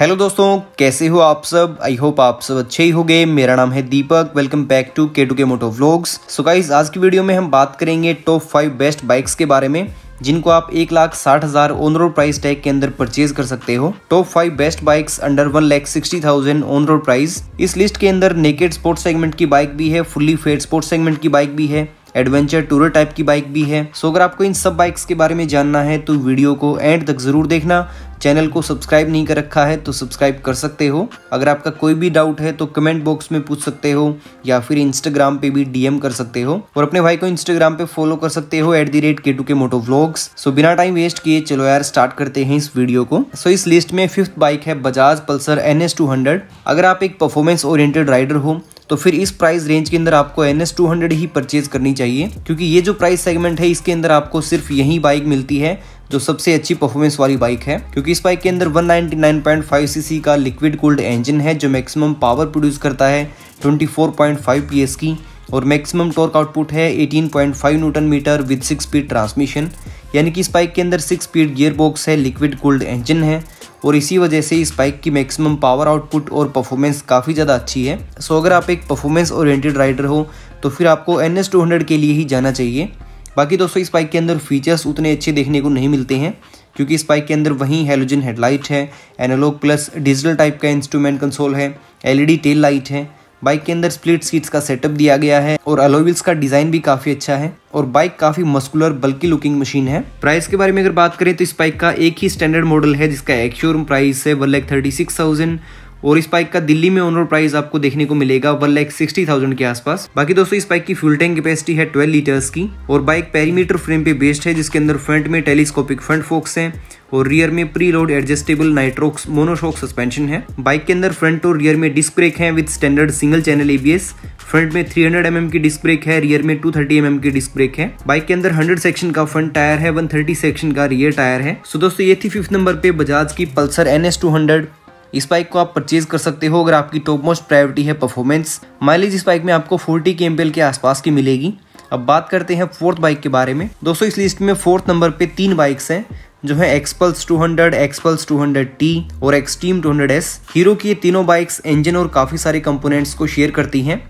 hello दोस्तों कैसे हो आप सब आई होप आप सब अच्छे ही हो मेरा नाम है Deepak welcome back to K two K moto vlogs so guys आज की वीडियो में हम बात करेंगे टॉप फाइव बेस्ट बाइक्स के बारे में जिनको आप एक लाख साठ हजार ऑन रोड प्राइस टैग के अंदर परचेज कर सकते हो top five best bikes under one lakh sixty thousand on road price इस लिस्ट के अंदर नेकेड स्पोर्ट्स सेगमेंट की बाइक भी है फुल्ली फेड स्पोर्ट्स सेगमेंट की बाइक भी है एडवेंचर टूर टाइप की बाइक भी है सो अगर आपको इन सब बाइक्स के बारे में जानना है तो वीडियो को एंड तक जरूर देखना चैनल को सब्सक्राइब नहीं कर रखा है तो सब्सक्राइब कर सकते हो अगर आपका कोई भी डाउट है तो कमेंट बॉक्स में पूछ सकते हो या फिर इंस्टाग्राम पे भी डीएम कर सकते हो और अपने भाई को इंस्टाग्राम पे फॉलो कर सकते हो at the rate K two K moto vlogs सो बिना टाइम वेस्ट किए चलो यार स्टार्ट करते हैं इस वीडियो को सो इस लिस्ट में फिफ्थ बाइक है बजाज पल्सर एन अगर आप एक परफॉर्मेंस ओरियंटेड राइडर हो तो फिर इस प्राइस रेंज के अंदर आपको एन एस ही परचेज करनी चाहिए क्योंकि ये जो प्राइस सेगमेंट है इसके अंदर आपको सिर्फ यही बाइक मिलती है जो सबसे अच्छी परफॉर्मेंस वाली बाइक है क्योंकि इस बाइक के अंदर 199.5 सीसी का लिक्विड कूल्ड इंजन है जो मैक्सिमम पावर प्रोड्यूस करता है 24.5 पीएस की और मैक्सिमम टॉर्क आउटपुट है 18.5 newton metre with six speed transmission यानी कि इस बाइक के अंदर सिक्स स्पीड गियर बॉक्स है लिक्विड कूल्ड इंजन है और इसी वजह से इस बाइक की मैक्सिमम पावर आउटपुट और परफॉर्मेंस काफ़ी ज़्यादा अच्छी है सो अगर आप एक परफॉर्मेंस ओरिएंटेड राइडर हो तो फिर आपको एन एस के लिए ही जाना चाहिए बाकी दोस्तों इस बाइक के अंदर फीचर्स उतने अच्छे देखने को नहीं मिलते हैं क्योंकि इस बाइक के अंदर वहीं हेलोजन हेडलाइट है एनालॉग प्लस डिजिटल टाइप का इंस्ट्रूमेंट कंसोल है एलईडी टेल लाइट है बाइक के अंदर स्प्लिट सीट्स का सेटअप दिया गया है और अलोविल्स का डिजाइन भी काफी अच्छा है और बाइक काफी मस्कुलर बल्कि लुकिंग मशीन है प्राइस के बारे में अगर बात करें तो इस बाइक का एक ही स्टैंडर्ड मॉडल है जिसका एक्श्योर प्राइस है one lakh thirty six thousand और इस बाइक का दिल्ली में ओनर प्राइस आपको देखने को मिलेगा वन लैक सिक्सटी थाउजेंड के आसपास बाकी दोस्तों इस बाइक की फ्यूल टैंक कैपेसिटी है ट्वेल्व लीटर्स की और बाइक पेरीमीटर फ्रेम पे बेस्ड है जिसके अंदर फ्रंट में टेलीस्कोपिक फ्रंट फोक्स हैं और रियर में pre load adjustable Nitrox monoshock suspension है बाइक के अंदर फ्रंट और रियर में डिस्क ब्रेक है with standard single channel ABS front में 300 हंड्रेड mm की डिस्क ब्रेक है रियर में 230 थर्टी mm की डिस्क ब्रेक है बाइक के अंदर 100 सेक्शन का फ्रंट टायर है 130 सेक्शन का रियर टायर है सो दोस्तों ये थी फिफ्थ नंबर पे बजाज की Pulsar N S two hundred इस बाइक को आप परचेज कर सकते हो अगर आपकी टॉप मोस्ट प्रायोरिटी है परफॉर्मेंस माइलेज इस बाइक में आपको फोर्टी के एम के आसपास की मिलेगी अब बात करते हैं फोर्थ बाइक के बारे में दोस्तों इस लिस्ट में फोर्थ नंबर पे तीन बाइक्स हैं जो है एक्सपल्स 200, एक्सपल्स टू टी और एक्सट्रीम 200S हीरो की ये तीनों बाइक्स इंजन और काफ़ी सारे कंपोनेंट्स को शेयर करती हैं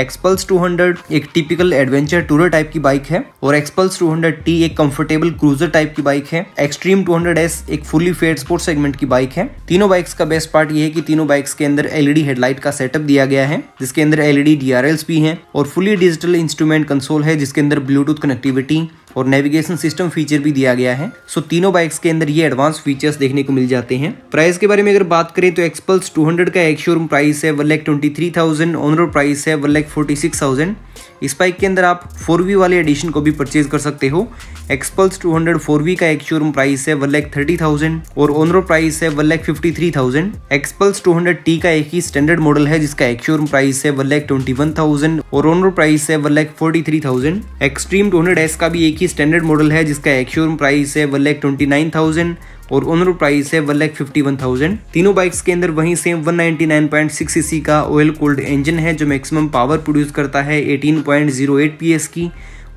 एक्सपल्स 200 एक टिपिकल एडवेंचर टूर टाइप की बाइक है और एक्सपल्स 200T एक कंफर्टेबल क्रूजर टाइप की बाइक है एक्सट्रीम 200S एक फुली फेड स्पोर्ट सेगमेंट की बाइक है तीनों बाइक्स का बेस्ट पार्ट ये है कि तीनों बाइक्स के अंदर एलईडी हेडलाइट e का सेटअप दिया गया है जिसके अंदर एलईडी डी e भी है और फुली डिजिटल इंस्ट्रूमेंट कंसोल है जिसके अंदर ब्लूटूथ कनेक्टिविटी और नेविगेशन सिस्टम फीचर भी दिया गया है सो तीनों बाइक्स के अंदर ये एडवांस फीचर्स देखने को मिल जाते हैं प्राइस के बारे में अगर बात करें तो एक्सपल्स 200 का एक शोरूम प्राइस है one lakh twenty three thousand on road price है one lakh forty six thousand इस बाइक के अंदर आप फोर वी वाले एडिशन को भी परचेज कर सकते हो एक्सपल्स 200 हंड्रेड फोर वी का एक शोरूम प्राइस है वन लैख थर्टी थाउजेंड और ओनरो प्राइस है one lakh fifty three thousand Xpulse two hundred T का एक ही स्टैंडर्ड मॉडल है जिसका एक शोरूम प्राइस है one lakh twenty one thousand और ओनरो प्राइस है one lakh forty three thousand Xtreme two hundred S का भी एक ही स्टैंडर्ड मॉडल है जिसका एक शोरूम प्राइस है one lakh twenty nine thousand और ओनर प्राइस है one lakh fifty one thousand तीनों बाइक्स के अंदर वहीं same one ninety nine point six CC का ऑयल कोल्ड इंजन है जो मैक्सिमम पावर प्रोड्यूस करता है eighteen point zero eight P S की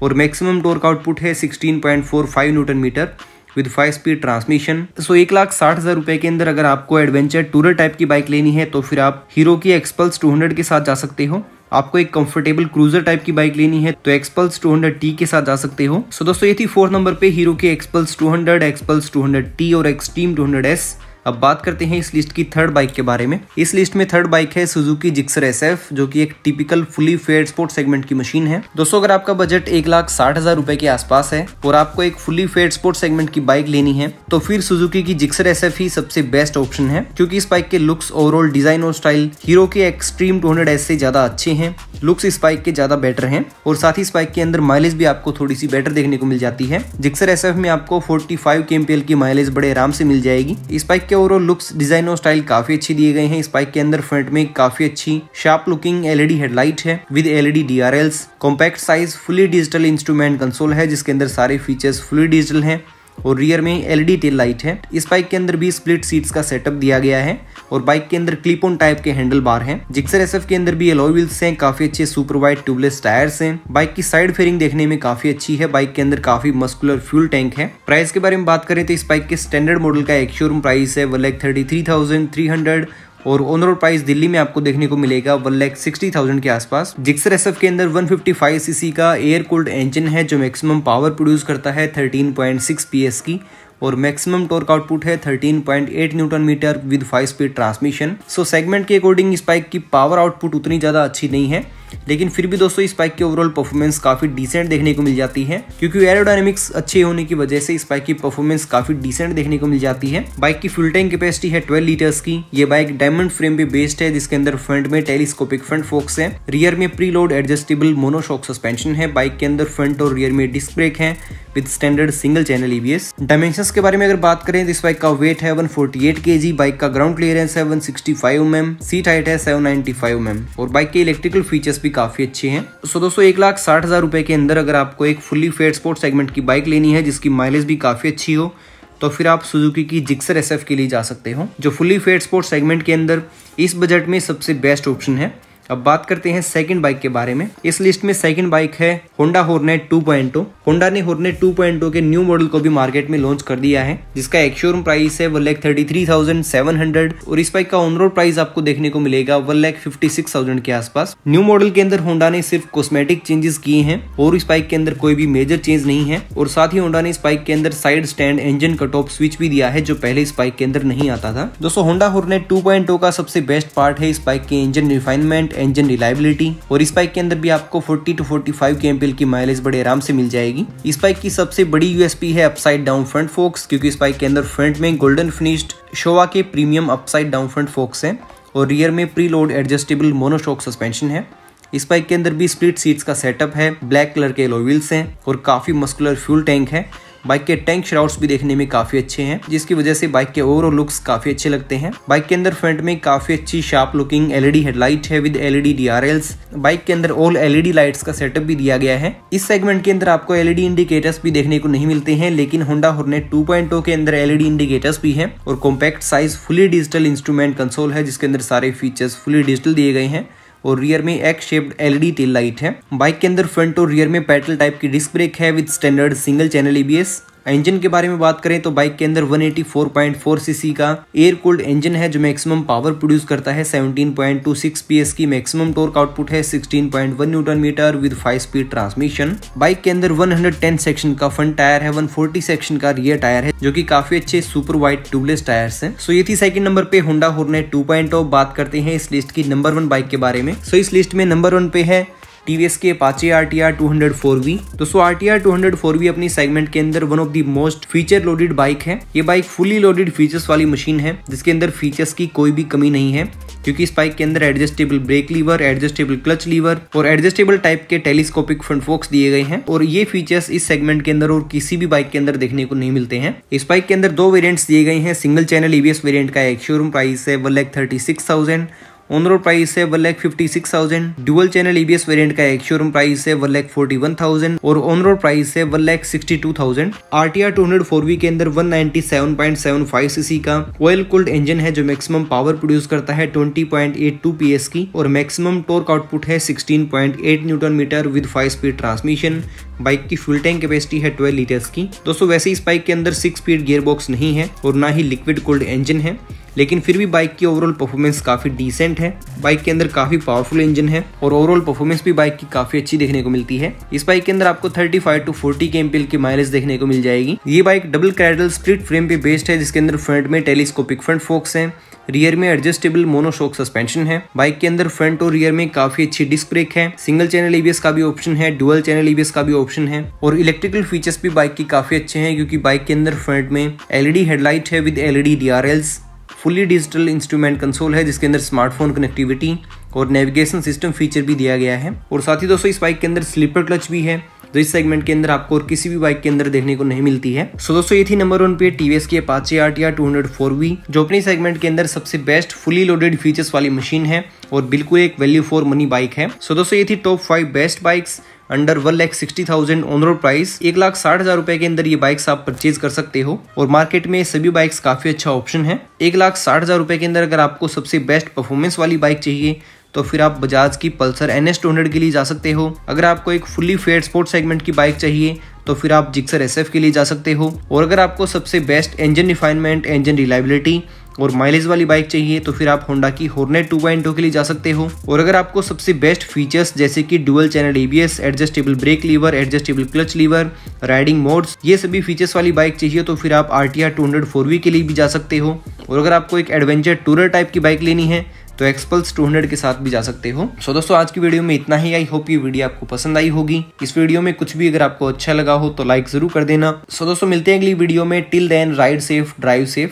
और मैक्सिमम टोर्क आउटपुट है sixteen point four five newton metre with five speed transmission so एक लाख साठ हज़ार रुपए के अंदर अगर आपको एडवेंचर टूर टाइप की बाइक लेनी है तो फिर आप हीरो की एक्सपल्स टू हंड्रेड के साथ जा सकते हो आपको एक कंफर्टेबल क्रूजर टाइप की बाइक लेनी है तो एक्सपल्स 200 टी के साथ जा सकते हो सो so दोस्तों ये थी फोर्थ नंबर पे हीरो के एक्सपल्स 200 एक्सपल्स 200 टी और एक्सट्रीम 200 एस अब बात करते हैं इस लिस्ट की थर्ड बाइक के बारे में इस लिस्ट में थर्ड बाइक है सुजुकी जिक्सर एस जो कि एक typical fully faired sport segment की मशीन है दोस्तों अगर आपका बजट एक लाख साठ हजार रुपए के आसपास है और आपको एक फुली फेयर स्पोर्ट सेगमेंट की बाइक लेनी है तो फिर सुजुकी की जिक्सर एस ही सबसे बेस्ट ऑप्शन है क्योंकि इस बाइक के लुक्स ओवरऑल डिजाइन और स्टाइल हीरो के एक्सट्रीम टू हंड्रेड से ज्यादा अच्छे हैं लुक्स इस बाइक के ज़्यादा बेटर हैं और साथ ही इस बाइक के अंदर माइलेज भी आपको थोड़ी सी बेटर देखने को मिल जाती है जिक्सर एस में आपको फोर्टी फाइव के एमपीएल की माइलेज बड़े आराम से मिल जाएगी इस बाइक के ओवरऑल लुक्स डिजाइन और स्टाइल काफी अच्छी दिए गए हैं इस बाइक के अंदर फ्रंट में काफी अच्छी शार्प लुकिंग एलईडी हेडलाइट है विद एलईडी एल्स compact size fully digital instrument console है जिसके अंदर सारे फीचर्स फुली डिजिटल हैं और रियर में एलईडी टेल लाइट है इस बाइक के अंदर भी स्प्लिट सीट्स का सेटअप दिया गया है और बाइक के अंदर क्लिप ऑन टाइप के हैंडल बार हैं जिक्सर एसएफ के अंदर भी एलो व्हील्स हैं काफी अच्छे सुपर वाइड ट्यूबलेस टायर्स हैं बाइक की साइड फेयरिंग देखने में काफी अच्छी है बाइक के अंदर काफी मस्कुलर फ्यूल टैंक है प्राइस के बारे में बात करें तो इस बाइक के स्टैंडर्ड मॉडल का एक शोरूम प्राइस है one lakh thirty three thousand three hundred और ऑनरोड प्राइस दिल्ली में आपको देखने को मिलेगा वन लैख सिक्सटी थाउजेंड के आसपास जिक्सर एस के अंदर वन फिफ्टी फाइव सीसी का एयर कूल्ड इंजन है जो मैक्सिमम पावर प्रोड्यूस करता है thirteen point six P S की और मैक्सिमम टॉर्क आउटपुट है 13.8 newton metre with five speed transmission so segment के अकॉर्डिंग इस बाइक की पावर आउटपुट उतनी ज़्यादा अच्छी नहीं है लेकिन फिर भी दोस्तों इस बाइक की ओवरऑल परफॉर्मेंस काफ़ी डिसेंट देखने को मिल जाती है क्योंकि एरोडायनेमिक्स अच्छे होने की वजह से इस बाइक की परफॉर्मेंस काफ़ी डिसेंट देखने को मिल जाती है बाइक की फुल टैंक कैपेसिटी है ट्वेल्व लीटर्स की ये बाइक डायमंड फ्रेम पे बेस्ड है जिसके अंदर फ्रंट में टेलीस्कोपिक फ्रंट फोक्स है रियर में प्री एडजस्टेबल मोनोशॉक सस्पेंशन है बाइक के अंदर फ्रंट और रियर में डिस्क ब्रेक है with standard single channel ABS dimension के बारे में अगर बात करें तो इस बाइक का वेट है 148 केजी बाइक का ग्राउंड क्लियरेंस है 165 mm सीट हाइट है 795 mm और बाइक के इलेक्ट्रिकल फीचर्स भी काफ़ी अच्छी हैं सो दोस्तों एक लाख साठ हज़ार रुपए के अंदर अगर आपको एक फुल्ली फेड स्पोर्ट सेगमेंट की बाइक लेनी है जिसकी माइलेज भी काफ़ी अच्छी हो तो फिर आप सुजुकी की जिक्सर एसएफ के लिए जा सकते हो जो फुली फेड स्पोर्ट सेगमेंट के अंदर इस बजट में सबसे बेस्ट ऑप्शन है अब बात करते हैं सेकंड बाइक के बारे में इस लिस्ट में सेकंड बाइक है होंडा हॉर्नेट 2.0 होंडा ने हॉर्नेट 2.0 के न्यू मॉडल को भी मार्केट में लॉन्च कर दिया है जिसका एक शोरूम प्राइस है one lakh thirty three thousand seven hundred और इस बाइक का ऑनरोड प्राइस आपको देखने को मिलेगा one lakh fifty six thousand के आसपास न्यू मॉडल के अंदर होंडा ने सिर्फ कॉस्मेटिक चेंजेस किए हैं और इस बाइक के अंदर कोई भी मेजर चेंज नहीं है और साथ ही होंडा ने इस बाइक के अंदर side stand engine cut off switch भी दिया है जो पहले इस बाइक के अंदर नहीं आता था दोस्तों होंडा हॉर्नेट टू का सबसे बेस्ट पार्ट है इस बाइक के इंजन रिफाइनमेंट इंजन रिलायबिलिटी और इस बाइक के अंदर भी आपको 40 टू 45 के की माइलेज बड़े आराम से मिल जाएगी इस बाइक की सबसे बड़ी यूएसपी है अपसाइड डाउन फ्रंट फोक्स क्योंकि इस बाइक के अंदर फ्रंट में गोल्डन फिनिश्ड शोवा के premium upside down front forks है और रियर में pre load adjustable monoshock suspension है इस बाइक के अंदर भी स्प्लिट सीट्स का सेटअप है ब्लैक कलर के एलो हैं और काफी मस्कुलर फ्यूल टैंक है बाइक के टैंक श्राउड्स भी देखने में काफी अच्छे हैं जिसकी वजह से बाइक के ओवरऑल लुक्स काफी अच्छे लगते हैं बाइक के अंदर फ्रंट में काफी अच्छी शार्प लुकिंग एलईडी हेडलाइट है विद एलईडी डीआरएल्स बाइक के अंदर ऑल एलईडी लाइट्स का सेटअप भी दिया गया है इस सेगमेंट के अंदर आपको एलईडी इंडिकेटर्स भी देखने को नहीं मिलते हैं लेकिन होंडा हॉर्नेट टू के अंदर एलईडी इंडिकेटर्स भी है और compact size fully digital instrument console है जिसके अंदर सारे फीचर्स फुली डिजिटल दिए गए हैं और रियर में X shaped LED tail light है बाइक के अंदर फ्रंट और रियर में पेट्रोल टाइप की डिस्क ब्रेक है with standard single channel ABS engine के बारे में बात करें तो बाइक के अंदर 184.4 सीसी का एयर कूल्ड इंजन है जो मैक्सिमम पावर प्रोड्यूस करता है 17.26 पीएस की मैक्सिमम टॉर्क आउटपुट है 16.1 newton metre with 5 speed transmission bike के अंदर 110 सेक्शन का फ्रंट टायर है 140 सेक्शन का रियर टायर है जो की काफी अच्छे सुपर वाइट ट्यूबलेस टायर है सो ये थी सेकंड नंबर पे होंडा होर्नेट टू बात करते हैं इस लिस्ट की नंबर वन बाइक के बारे में सो इस लिस्ट में नंबर वन पे है टीवीएस के Apache R T R two hundred four V दोस्तों R T R two hundred four V अपनी सेगमेंट के अंदर one of the most feature loaded bike है ये बाइक फुली लोडेड फीचर्स वाली मशीन है जिसके अंदर फीचर्स की कोई भी कमी नहीं है क्योंकि इस बाइक के अंदर adjustable brake lever adjustable clutch lever और एडजस्टेबल टाइप के टेलीस्कोपिक फ्रंट फोक्स दिए गए हैं और ये फीचर्स इस सेगमेंट के अंदर और किसी भी बाइक के अंदर देखने को नहीं मिलते हैं इस बाइक के अंदर दो वेरियंट्स दिए गए हैं सिंगल चैनल ईवीएस वेरियंट का एक शोरूम प्राइस है one lakh thirty six thousand on road price है one lakh fifty six thousand dual channel ABS variant का एक शोरूम प्राइस है one lakh forty one thousand और ऑन रोड प्राइस है one lakh sixty two thousand R T R two hundred four V के अंदर one ninety seven point seven five cc का oil cooled engine है जो मैक्सिमम पावर प्रोड्यूस करता है twenty point eight two P S की और मैक्सिमम टोर्क आउटपुट है sixteen point eight newton metre with five speed transmission bike की fuel tank capacity है ट्वेल्व लीटर्स की दोस्तों वैसे इस बाइक के अंदर सिक्स स्पीड गियर बॉक्स नहीं है और ना ही लिक्विड कोल्ड इंजन है लेकिन फिर भी बाइक की ओवरऑल परफॉर्मेंस काफ़ी डिसेंट है बाइक के अंदर काफ़ी पावरफुल इंजन है और ओवरऑल परफॉर्मेंस भी बाइक की काफ़ी अच्छी देखने को मिलती है इस बाइक के अंदर आपको 35 टू 40 के एमपीएल की माइलेज देखने को मिल जाएगी ये bike double cradle split frame पे बेस्ड है जिसके अंदर फ्रंट में टेलीस्कोपिक फ्रंट फोक्स है रियर में एडजस्टेबल मोनोशोक सस्पेंशन है बाइक के अंदर फ्रंट और रियर में काफी अच्छी डिस्क ब्रेक है सिंगल चैनल ईबीएस का भी ऑप्शन है डुअल चैनल ईबीएस का भी ऑप्शन है और इलेक्ट्रिकल फीचर्स भी बाइक की काफी अच्छे हैं क्योंकि बाइक के अंदर फ्रंट में एलईडी हेडलाइट e है with LED DRLs fully digital instrument console है जिसके अंदर स्मार्टफोन कनेक्टिविटी और नेविगेशन सिस्टम फीचर भी दिया गया है और साथ ही दोस्तों इस बाइक के अंदर स्लीपर क्लच भी है जो इस सेगमेंट के अंदर आपको और किसी भी बाइक के अंदर देखने को नहीं मिलती है सो so दोस्तों ये थी नंबर वन पे टीवीएस की Apache R T R two hundred four V जो अपने सेगमेंट के अंदर सबसे बेस्ट फुली लोडेड फीचर्स वाली मशीन है और बिल्कुल एक वैल्यू फॉर मनी बाइक है सो so दोस्तों ये थी top five best bikes under one lakh sixty thousand on road price एक लाख साठ हजार रुपए के अंदर ये बाइक्स आप परचेज कर सकते हो और मार्केट में सभी बाइक्स काफी अच्छा ऑप्शन है एक लाख साठ हजार रुपए के अंदर अगर आपको सबसे बेस्ट परफॉर्मेंस वाली बाइक चाहिए तो फिर आप बजाज की पल्सर एन एस के लिए जा सकते हो अगर आपको एक फुल्ली फेयर स्पोर्ट सेगमेंट की बाइक चाहिए तो फिर आप जिक्सर एस के लिए जा सकते हो और अगर आपको सबसे best engine refinement engine reliability और माइलेज वाली बाइक चाहिए तो फिर आप होंडा की हॉर्नेट टू बाइन के लिए जा सकते हो और अगर आपको सबसे बेस्ट फीचर्स जैसे कि dual channel ABS adjustable brake lever adjustable clutch lever riding modes ये सभी फीचर्स वाली बाइक चाहिए तो फिर आप आर टी आर के लिए भी जा सकते हो और अगर आपको एक एडवेंचर टूरर टाइप की बाइक लेनी है तो एक्सपल्स 200 के साथ भी जा सकते हो सो so दोस्तों आज की वीडियो में इतना ही आई होप ये वीडियो आपको पसंद आई होगी इस वीडियो में कुछ भी अगर आपको अच्छा लगा हो तो लाइक जरूर कर देना सो so दोस्तों मिलते हैं अगली वीडियो में till then ride safe drive safe